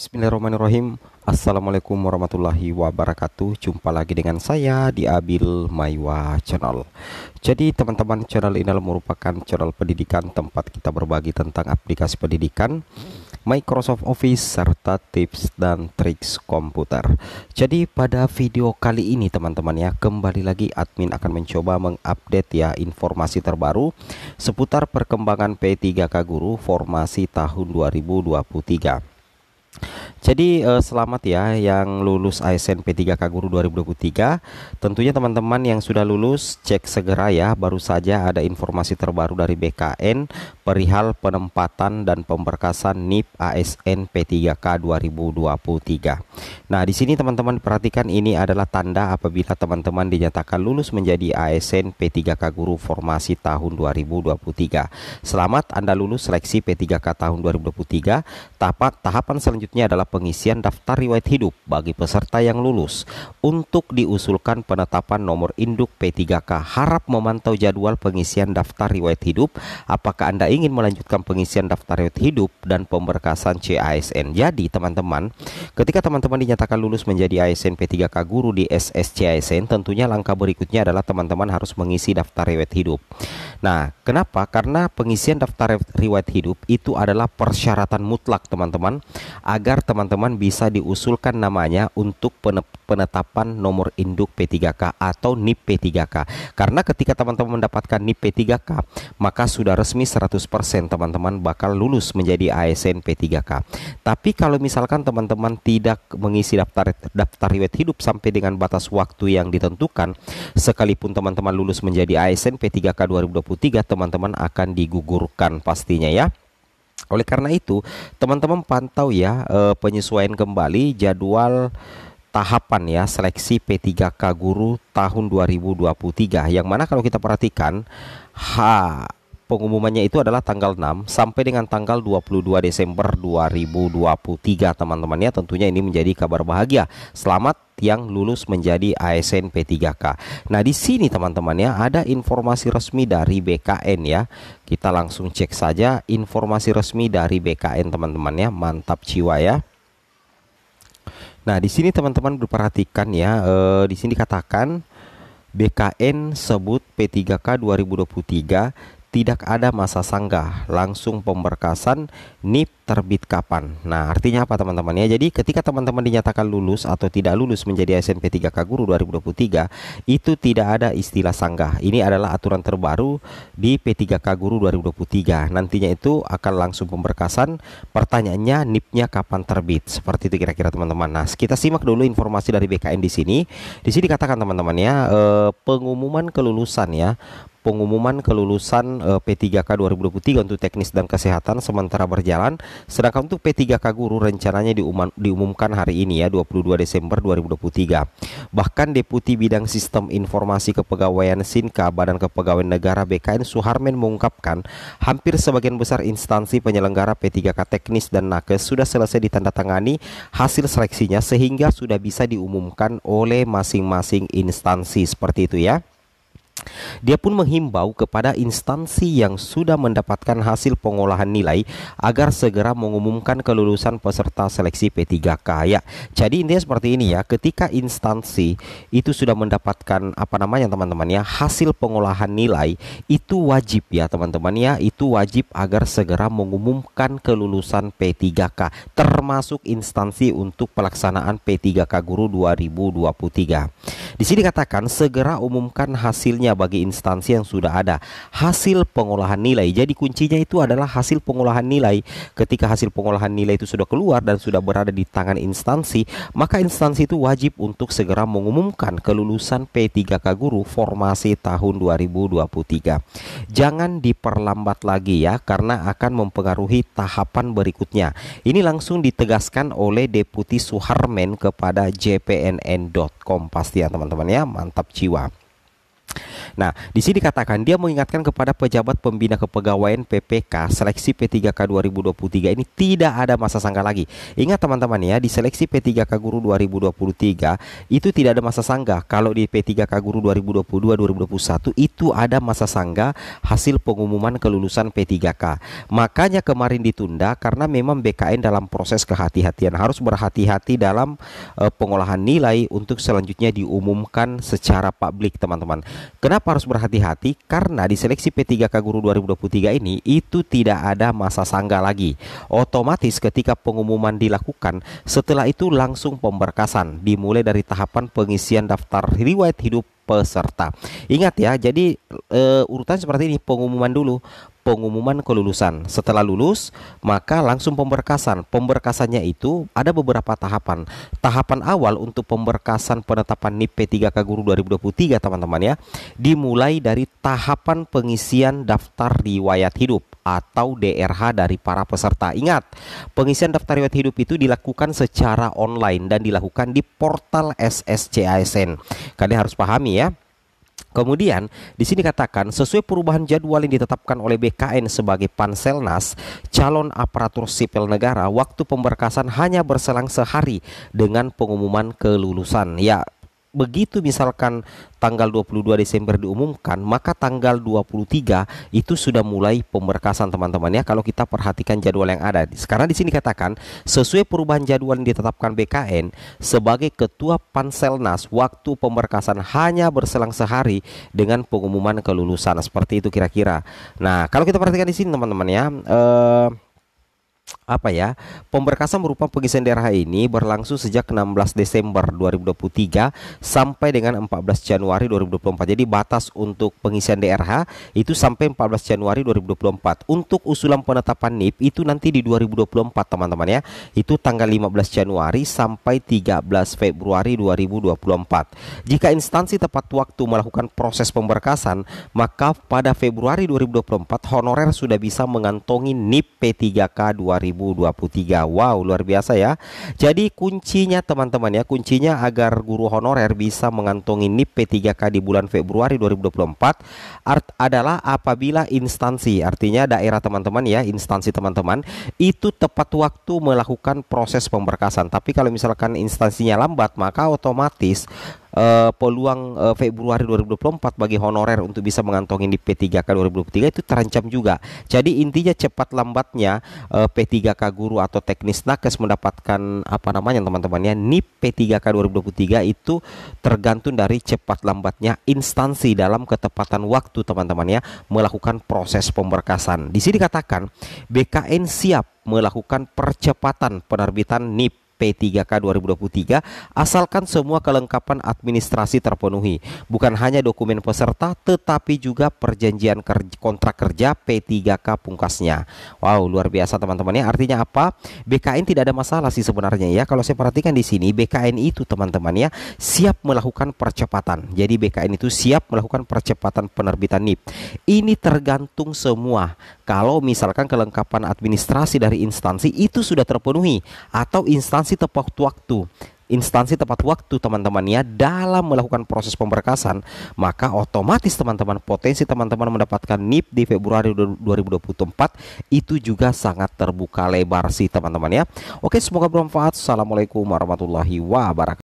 Bismillahirrahmanirrahim Assalamualaikum warahmatullahi wabarakatuh Jumpa lagi dengan saya di Abil Maiwa Channel Jadi teman-teman channel ini merupakan channel pendidikan Tempat kita berbagi tentang aplikasi pendidikan Microsoft Office serta tips dan triks komputer Jadi pada video kali ini teman-teman ya Kembali lagi admin akan mencoba mengupdate ya informasi terbaru Seputar perkembangan P3K Guru formasi tahun 2023 jadi uh, selamat ya yang lulus ASN P3K Guru 2023. Tentunya teman-teman yang sudah lulus cek segera ya. Baru saja ada informasi terbaru dari BKN perihal penempatan dan pemberkasan NIP ASN P3K 2023. Nah, di sini teman-teman perhatikan ini adalah tanda apabila teman-teman dinyatakan lulus menjadi ASN P3K Guru formasi tahun 2023. Selamat Anda lulus seleksi P3K tahun 2023. Tahap tahapan selanjutnya adalah pengisian daftar riwayat hidup bagi peserta yang lulus untuk diusulkan penetapan nomor induk P3K. Harap memantau jadwal pengisian daftar riwayat hidup apakah Anda ingin melanjutkan pengisian daftar riwayat hidup dan pemberkasan CASN. Jadi, teman-teman, ketika teman-teman dinyatakan lulus menjadi ASN P3K guru di SSCASN, tentunya langkah berikutnya adalah teman-teman harus mengisi daftar riwayat hidup. Nah, kenapa? Karena pengisian daftar riwayat hidup itu adalah persyaratan mutlak, teman-teman, agar teman teman-teman bisa diusulkan namanya untuk penetapan nomor induk P3K atau NIP P3K. Karena ketika teman-teman mendapatkan NIP P3K, maka sudah resmi 100% teman-teman bakal lulus menjadi ASN P3K. Tapi kalau misalkan teman-teman tidak mengisi daftar daftar riwayat hidup sampai dengan batas waktu yang ditentukan, sekalipun teman-teman lulus menjadi ASN P3K 2023, teman-teman akan digugurkan pastinya ya. Oleh karena itu, teman-teman pantau ya eh, penyesuaian kembali jadwal tahapan ya seleksi P3K guru tahun 2023. Yang mana kalau kita perhatikan ha pengumumannya itu adalah tanggal 6 sampai dengan tanggal 22 Desember 2023 teman teman ya tentunya ini menjadi kabar bahagia. Selamat yang lulus menjadi ASN P3K. Nah, di sini teman ya, ada informasi resmi dari BKN ya. Kita langsung cek saja informasi resmi dari BKN teman teman ya. Mantap jiwa ya. Nah, di sini teman-teman diperhatikan ya. E, di sini dikatakan BKN sebut P3K 2023 tidak ada masa sanggah, langsung pemberkasan NIP terbit kapan. Nah, artinya apa teman-teman ya? Jadi ketika teman-teman dinyatakan lulus atau tidak lulus menjadi SNP 3K Guru 2023, itu tidak ada istilah sanggah. Ini adalah aturan terbaru di P3K Guru 2023. Nantinya itu akan langsung pemberkasan. Pertanyaannya NIPnya kapan terbit? Seperti itu kira-kira teman-teman. Nah, kita simak dulu informasi dari BKN di sini. Di sini katakan teman-teman ya, eh, pengumuman kelulusan ya pengumuman kelulusan eh, P3K 2023 untuk teknis dan kesehatan sementara berjalan. Sedangkan untuk P3K guru rencananya diumumkan hari ini ya 22 Desember 2023. Bahkan Deputi Bidang Sistem Informasi Kepegawaian SINKA Badan Kepegawaian Negara BKN Suharmen mengungkapkan hampir sebagian besar instansi penyelenggara P3K teknis dan nakes sudah selesai ditandatangani hasil seleksinya sehingga sudah bisa diumumkan oleh masing-masing instansi seperti itu ya. Dia pun menghimbau kepada instansi yang sudah mendapatkan hasil pengolahan nilai agar segera mengumumkan kelulusan peserta seleksi P3K ya. Jadi intinya seperti ini ya, ketika instansi itu sudah mendapatkan apa namanya teman-teman ya, hasil pengolahan nilai itu wajib ya teman-teman ya, itu wajib agar segera mengumumkan kelulusan P3K termasuk instansi untuk pelaksanaan P3K Guru 2023. Di sini dikatakan segera umumkan hasilnya bagi instansi yang sudah ada. Hasil pengolahan nilai. Jadi kuncinya itu adalah hasil pengolahan nilai. Ketika hasil pengolahan nilai itu sudah keluar dan sudah berada di tangan instansi, maka instansi itu wajib untuk segera mengumumkan kelulusan P3K guru formasi tahun 2023. Jangan diperlambat lagi ya karena akan mempengaruhi tahapan berikutnya. Ini langsung ditegaskan oleh Deputi Suharmen kepada jpnn.com pasti ya teman teman-teman ya mantap jiwa Nah, di sini dikatakan dia mengingatkan kepada pejabat pembina kepegawaian PPK seleksi P3K 2023 ini tidak ada masa sangka lagi. Ingat teman-teman ya, di seleksi P3K Guru 2023 itu tidak ada masa sangka. Kalau di P3K Guru 2022 2021 itu ada masa sangka hasil pengumuman kelulusan P3K. Makanya kemarin ditunda karena memang BKN dalam proses kehati-hatian harus berhati-hati dalam eh, pengolahan nilai untuk selanjutnya diumumkan secara publik, teman-teman. Kenapa harus berhati-hati? Karena di seleksi P3K Guru 2023 ini itu tidak ada masa sangga lagi. Otomatis ketika pengumuman dilakukan, setelah itu langsung pemberkasan dimulai dari tahapan pengisian daftar riwayat hidup peserta. Ingat ya, jadi e, urutan seperti ini pengumuman dulu, pengumuman kelulusan. Setelah lulus, maka langsung pemberkasan. Pemberkasannya itu ada beberapa tahapan. Tahapan awal untuk pemberkasan penetapan NIP P3K Guru 2023, teman-teman ya, dimulai dari tahapan pengisian daftar riwayat hidup atau DRH dari para peserta. Ingat, pengisian daftar riwayat hidup itu dilakukan secara online dan dilakukan di portal SSCASN. Kalian harus pahami ya. Kemudian di sini katakan sesuai perubahan jadwal yang ditetapkan oleh BKN sebagai Panselnas, calon aparatur sipil negara waktu pemberkasan hanya berselang sehari dengan pengumuman kelulusan. Ya, begitu misalkan tanggal 22 Desember diumumkan, maka tanggal 23 itu sudah mulai pemberkasan teman-teman ya kalau kita perhatikan jadwal yang ada. sekarang di sini katakan sesuai perubahan jadwal yang ditetapkan BKN sebagai ketua Panselnas waktu pemberkasan hanya berselang sehari dengan pengumuman kelulusan seperti itu kira-kira. Nah, kalau kita perhatikan di sini teman-teman ya eh apa ya pemberkasan berupa pengisian daerah ini berlangsung sejak 16 Desember 2023 sampai dengan 14 Januari 2024 jadi batas untuk pengisian DRH itu sampai 14 Januari 2024 untuk usulan penetapan NIP itu nanti di 2024 teman-teman ya itu tanggal 15 Januari sampai 13 Februari 2024 jika instansi tepat waktu melakukan proses pemberkasan maka pada Februari 2024 honorer sudah bisa mengantongi NIP P3K 2024. 2023. Wow, luar biasa ya. Jadi kuncinya teman-teman ya, kuncinya agar guru honorer bisa mengantongi NIP P3K di bulan Februari 2024 art adalah apabila instansi, artinya daerah teman-teman ya, instansi teman-teman itu tepat waktu melakukan proses pemberkasan. Tapi kalau misalkan instansinya lambat, maka otomatis uh, peluang uh, Februari 2024 bagi honorer untuk bisa mengantongi di P3K 2023 itu terancam juga. Jadi intinya cepat lambatnya uh, eh, P3K guru atau teknis nakes mendapatkan apa namanya teman temannya ya NIP P3K 2023 itu tergantung dari cepat lambatnya instansi dalam ketepatan waktu teman temannya melakukan proses pemberkasan. Di sini dikatakan BKN siap melakukan percepatan penerbitan NIP P3K 2023 asalkan semua kelengkapan administrasi terpenuhi. Bukan hanya dokumen peserta tetapi juga perjanjian kerja, kontrak kerja P3K pungkasnya. Wow, luar biasa teman-teman ya. Artinya apa? BKN tidak ada masalah sih sebenarnya ya. Kalau saya perhatikan di sini BKN itu teman-teman ya siap melakukan percepatan. Jadi BKN itu siap melakukan percepatan penerbitan NIP. Ini tergantung semua. Kalau misalkan kelengkapan administrasi dari instansi itu sudah terpenuhi atau instansi instansi tepat waktu instansi tepat waktu teman-teman ya dalam melakukan proses pemberkasan maka otomatis teman-teman potensi teman-teman mendapatkan NIP di Februari 2024 itu juga sangat terbuka lebar sih teman-teman ya Oke semoga bermanfaat Assalamualaikum warahmatullahi wabarakatuh